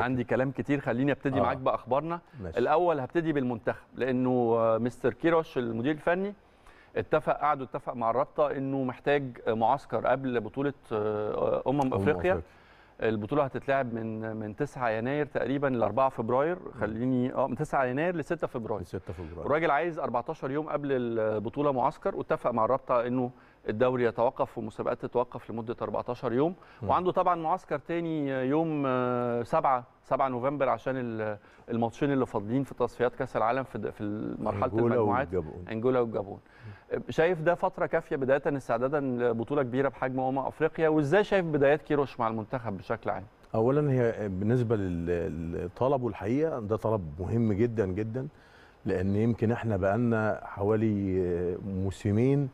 عندي كلام كتير خليني ابتدي آه. معاك باخبارنا ماشي. الاول هبتدي بالمنتخب لانه مستر كيروش المدير الفني اتفق قعدوا اتفق مع الرابطه انه محتاج معسكر قبل بطوله آه، امم, أمم افريقيا أم البطوله هتتلعب من من 9 يناير تقريبا ل 4 فبراير خليني اه من 9 يناير ل 6 فبراير 6 فبراير الراجل عايز 14 يوم قبل البطوله معسكر واتفق مع الرابطه انه الدوري يتوقف والمسابقات تتوقف لمده 14 يوم وعنده طبعا معسكر تاني يوم 7 آه، 7 نوفمبر عشان الماتشين اللي فاضلين في تصفيات كاس العالم في في مرحله المجموعات انجولا والجابون آه، شايف ده فتره كافيه بدايه استعدادا لبطوله كبيره بحجم امم افريقيا وازاي شايف بدايات كيروش مع المنتخب بشكل عام اولا هي بالنسبه للطلب والحقيقه ده طلب مهم جدا جدا لان يمكن احنا بقالنا حوالي آه، موسمين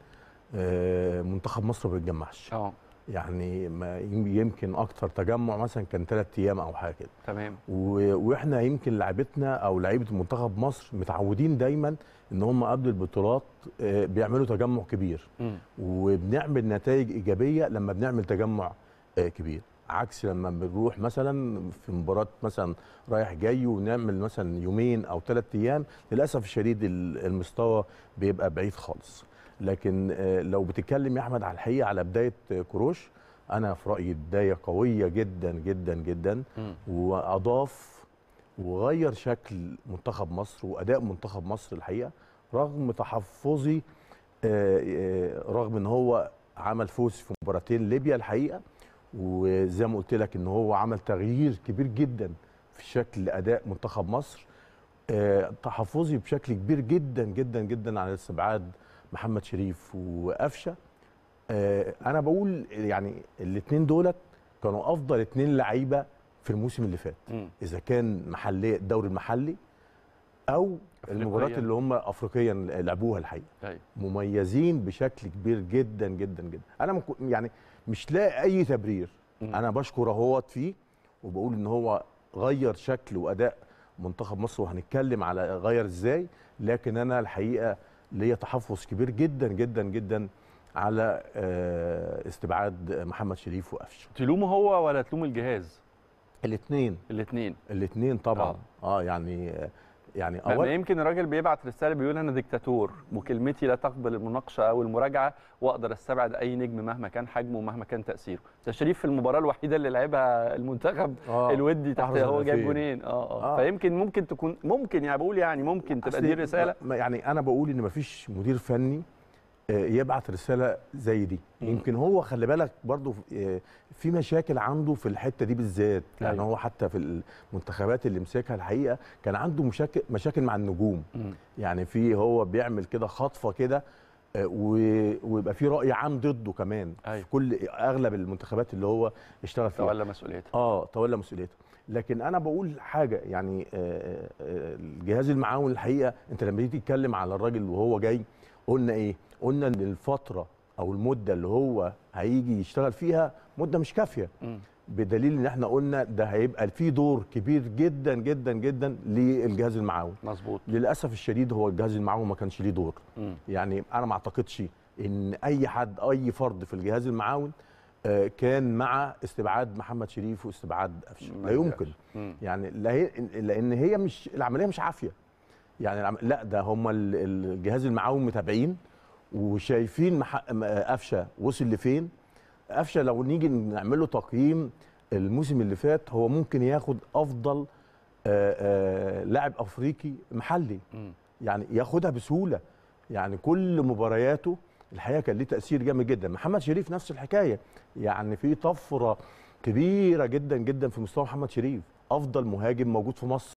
آه، منتخب مصر ما بيتجمعش اه يعني ما يمكن اكتر تجمع مثلا كان ثلاث ايام او حاجه كده تمام واحنا يمكن لعبتنا او لعيبه منتخب مصر متعودين دايما ان هم قبل البطولات آه، بيعملوا تجمع كبير م. وبنعمل نتائج ايجابيه لما بنعمل تجمع آه، كبير عكس لما بنروح مثلا في مباراه مثلا رايح جاي ونعمل مثلا يومين او ثلاث ايام للاسف الشديد المستوى بيبقى بعيد خالص لكن آه، لو بتتكلم يا احمد على الحقيقه على بدايه كروش انا في رايي بدايه قويه جدا جدا جدا واضاف وغير شكل منتخب مصر واداء منتخب مصر الحقيقه رغم تحفظي آه، آه، رغم ان هو عمل فوز في مباراتين ليبيا الحقيقه وزي ما قلت لك ان هو عمل تغيير كبير جدا في شكل اداء منتخب مصر تحفظي بشكل كبير جدا جدا جدا على الاستبعاد محمد شريف وقفشه آه، انا بقول يعني الاثنين دولت كانوا افضل اثنين لعيبه في الموسم اللي فات م. اذا كان محلي الدوري المحلي او المباريات اللي هم افريقيا لعبوها الحقيقه أي. طيب. مميزين بشكل كبير جدا جدا جدا انا يعني مش لاقي اي تبرير م. انا بشكر اهوت فيه وبقول ان هو غير شكل واداء منتخب مصر وهنتكلم على غير ازاي لكن انا الحقيقه ليا تحفظ كبير جدا جدا جدا على آه، استبعاد محمد شريف وقفشه تلومه هو ولا تلوم الجهاز الاثنين الاثنين الاثنين طبعا آه. اه يعني يعني اول يمكن الراجل بيبعت رساله بيقول انا دكتاتور وكلمتي لا تقبل المناقشه او المراجعه واقدر استبعد اي نجم مهما كان حجمه ومهما كان تاثيره تشريف في المباراه الوحيده اللي لعبها المنتخب آه الودي تحت هو جاب جونين آه, آه, اه فيمكن ممكن تكون ممكن يعني بقول يعني ممكن تبقى دي رساله يعني انا بقول ان مفيش مدير فني آه، يبعت رساله زي دي يمكن هو خلي بالك برضو آه، في مشاكل عنده في الحته دي بالذات يعني أيوة. هو حتى في المنتخبات اللي مسكها الحقيقه كان عنده مشاكل مشاكل مع النجوم يعني في هو بيعمل كده خطفه كده آه، ويبقى في راي عام ضده كمان أيوة. في كل اغلب المنتخبات اللي هو اشتغل فيها تولى مسؤوليته اه تولى مسؤوليته لكن انا بقول حاجه يعني الجهاز المعاون الحقيقه انت لما تيجي تتكلم على الراجل وهو جاي قلنا ايه قلنا ان الفتره او المده اللي هو هيجي يشتغل فيها مده مش كافيه بدليل ان احنا قلنا ده هيبقى فيه دور كبير جدا جدا جدا للجهاز المعاون مظبوط للاسف الشديد هو الجهاز المعاون ما كانش ليه دور م. يعني انا ما اعتقدش ان اي حد اي فرد في الجهاز المعاون آه، كان مع استبعاد محمد شريف واستبعاد قفشه لا يمكن م. يعني لان هي مش العمليه مش عافيه يعني لا ده هم الجهاز المعاون متابعين وشايفين قفشه وصل لفين قفشه لو نيجي نعمل له تقييم الموسم اللي فات هو ممكن ياخد افضل لاعب افريقي محلي يعني ياخدها بسهوله يعني كل مبارياته الحقيقه كان ليه تاثير جامد جدا محمد شريف نفس الحكايه يعني في طفره كبيره جدا جدا في مستوى محمد شريف افضل مهاجم موجود في مصر